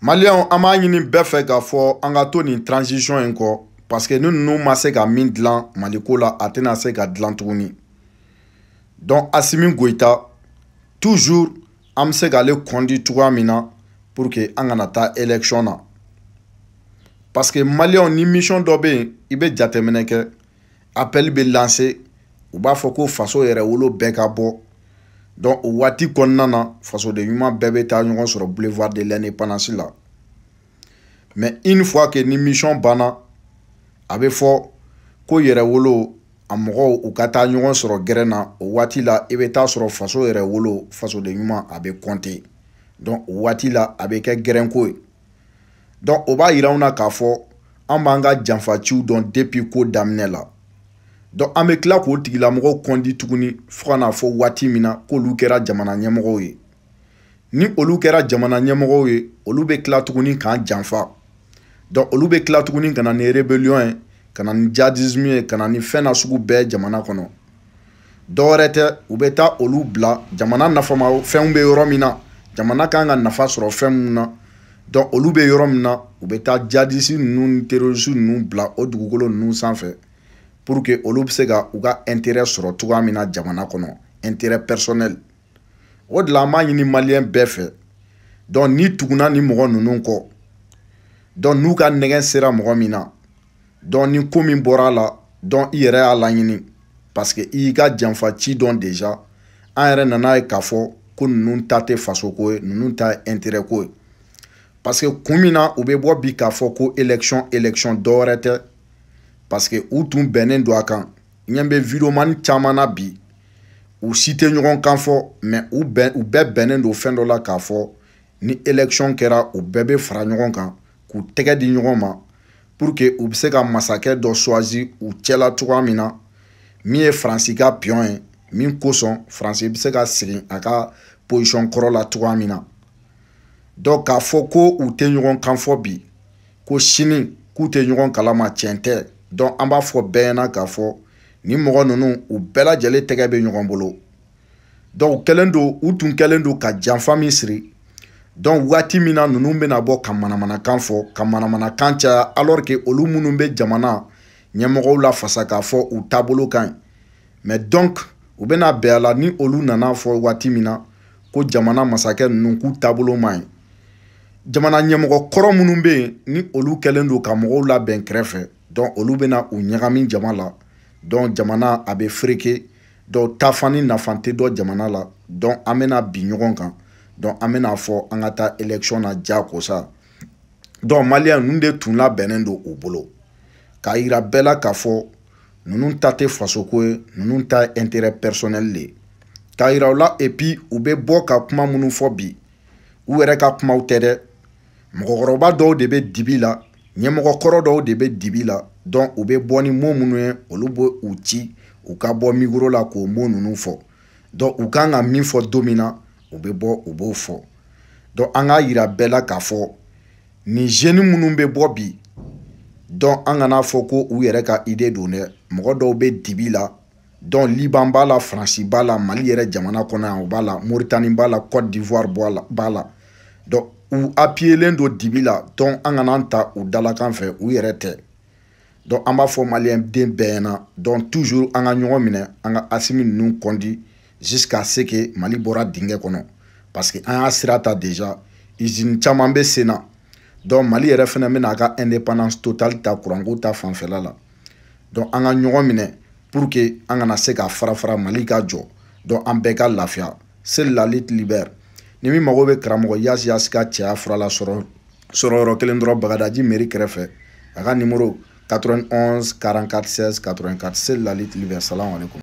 maliyɛnw an b'a ɲini bɛɛ fɛ k'a fɔ an ka to nin transisiɔn in kɔ parseke ni nunu ma se ka min dilan maliko la a tɛna se ka dilan tuguni donc asimi goyita toujours an be se k'ale kɔndi cogoya min na pour ke an kana taa élection na parseke maliyɛnw ni mission dɔ be yen i be jateminɛ kɛ appɛli be lanse u b'a fɔ ko faso yɛrɛ wolo bɛɛ ka bɔ donc o waati kɔnɔna na fasoden ɲuman bɛɛ bɛ taa ɲɔgɔn sɔrɔ boulevard de l'indépendance la mais une fois que ni mission banna a bɛ fɔ ko yɛrɛ wolo a mɔgɔw u ka taa ɲɔgɔn sɔrɔ gɛrɛn na o waati la i bɛ taa sɔrɔ faso yɛrɛ wolo fasoden ɲuman a bɛ kɔnte donc o waati la a bɛ kɛ gɛrɛnko ye donc o b'a yira anw na k'a fɔ an b'an ka janfaciw dɔn depuis ko daminɛ la donc an bɛ tila k'o tigilamɔgɔw kɔndi tuguni fo ka n'a fɔ waati min na k'olu kɛra jamana ɲɛmɔgɔw ye ni olu kɛra jamana ɲɛmɔgɔw ye olu bɛ tila tuguni k'an janfa donc olu bɛ tila tuguni ka na ni rebellion ye ka na ni jihadisme ye ka na ni fɛn na sugu bɛɛ jamana kɔnɔ dɔwɛrɛ tɛ u bɛ taa olu bila jamana nafama fɛnw bɛ yɔrɔ min na jamana kan ka nafa sɔrɔ fɛn mun na donc olu bɛ yɔrɔ min na u bɛ taa jadisi ninnu ni terorisi ninnu bila o dugukolo ninnu sanfɛ pour que olu bɛ se ka u ka intérêt sɔrɔ cogoya min na jamana kɔnɔ intérêt personnel o de la an b'a ɲini maliyɛn bɛɛ fɛ donc n'i tuguna nin mɔgɔ ninnu kɔ donc n'u ka nɛgɛ sera mɔgɔ min na donc ni ko min bɔra a la donc i yɛrɛ y'a laɲini parce que i y'i ka janfa ci dɔn déjà an yɛrɛ nan'a ye k'a fɔ ko ninnu ta tɛ faso ko ye ninnu ta ye intérêt ko ye parce que kun min na u bɛ bɔ bi k'a fɔ ko élection élection dɔwɛrɛ tɛ paseke u tun bɛnnen don a kan ɲɛ bɛ videomani caman na bi u si tɛ ɲɔgɔn kan fɔ mɛ u bɛn u bɛɛ bɛnnen don fɛn dɔ la k'a fɔ ni election kɛra u bɛɛ bɛ fara ɲɔgɔn kan k'u tɛgɛ di ɲɔgɔn ma pour que u bɛ se ka masakɛ dɔ suwazi u cɛla cogoya min na min ye faransi ka piyɔn ye min kosɔn faransi bɛ se ka segin a ka posiyɔn kɔrɔ la cogoya min na donc k'a fɔ ko u tɛ ɲɔgɔn kan fɔ bi ko sini k'u tɛ ɲɔgɔn kalama tiɲɛ tɛ dɔn an b'a fɔ bɛɛ ɲɛna k'a fɔ nin mɔgɔ ninnu u bɛɛ lajɛlen tɛgɛ bɛ ɲɔgɔn bolo dɔn u kɛlen don u tun kɛlen don ka janfa min siri dɔn waati min na ninnu bɛna bɔ ka manamanakan fɔ ka manamanakan caya alors que olu minnu bɛ jamana ɲɛmɔgɔw lafasa k'a fɔ u taabolo ka ɲi mɛ donc u bɛna bɛn a la ni olu nana fɔ waati min na ko jamana masakɛ ninnu k'u taabolo man ɲi jamana ɲɛmɔgɔ kɔrɔ minnu bɛ yen ni olu kɛlen don ka mɔgɔw labɛn kɛrɛfɛ dɔn olu bɛna u ɲagami jama la dɔn jamana a bɛ fereke dɔn tafa ni nafa tɛ dɔ jamana la dɔn an bɛna bin ɲɔgɔn kan dɔn an bɛna fɔ an ka taa election na diyakosa dɔn maliyɛn ninnu de tun labɛnnen don u bolo k'a yira bɛɛ la k'a fɔ ninnu ta tɛ fasoko ye ninnu ta ye intérêt personnel de ye k'a yira u la et puis u bɛ bɔ ka kuma minnu fɔ bi u yɛrɛ ka kumaw tɛ dɛ mɔgɔkɔrɔba dɔw de bɛ dibi la ɲɛmɔgɔ kɔrɔ dɔw de bɛ dibi la dɔn u bɛ bɔ ni mo minnu ye olu bɛ u ci u ka bɔ mikoro la k'o mo ninnu fɔ dɔn u kan ka min fɔ don min na u bɛ bɔ u b'o fɔ dɔn an k'a yira bɛɛ la k'a fɔ nin zeni minnu bɛ bɔ bi dɔn an kana fɔ ko u yɛrɛ ka ide don dɛ mɔgɔ dɔw bɛ dibi la dɔn liban b'a la faransi b'a la mali yɛrɛ jamana kɔnɔ yan o b'a la moritani b'a la cote d'ivoire b'a la dɔn u apiyelen don dibi la dɔn an kana'an ta u dalakan fɛ u yɛrɛ tɛ dɔn an b'a fɔ maliyɛn den bɛɛ ɲɛna dɔn tuzur an ka ɲɔgɔn minɛ an ka asimi ninnu kɔndi jusqu'à ce que mali bɔra dingɛ kɔnɔ parce que an y'a sira ta déjà usine caman bɛ sen na donc mali yɛrɛ fana bɛ n'a ka indépendance totale ta kuranko ta fanfɛla la donc an ka ɲɔgɔn minɛ pour que an kana se ka fara fara mali ka jɔ donc an bɛɛ ka lafiya c'est la lutte libère ni min mago bɛ karamɔgɔ yasi yasi ka cɛya fura la sɔrɔ sɔrɔ yɔrɔ kelen dɔrɔn bagadaji meri kɛrɛfɛ a ka nimoro 91 44 16 84 c'est la lutte libre salam aleykum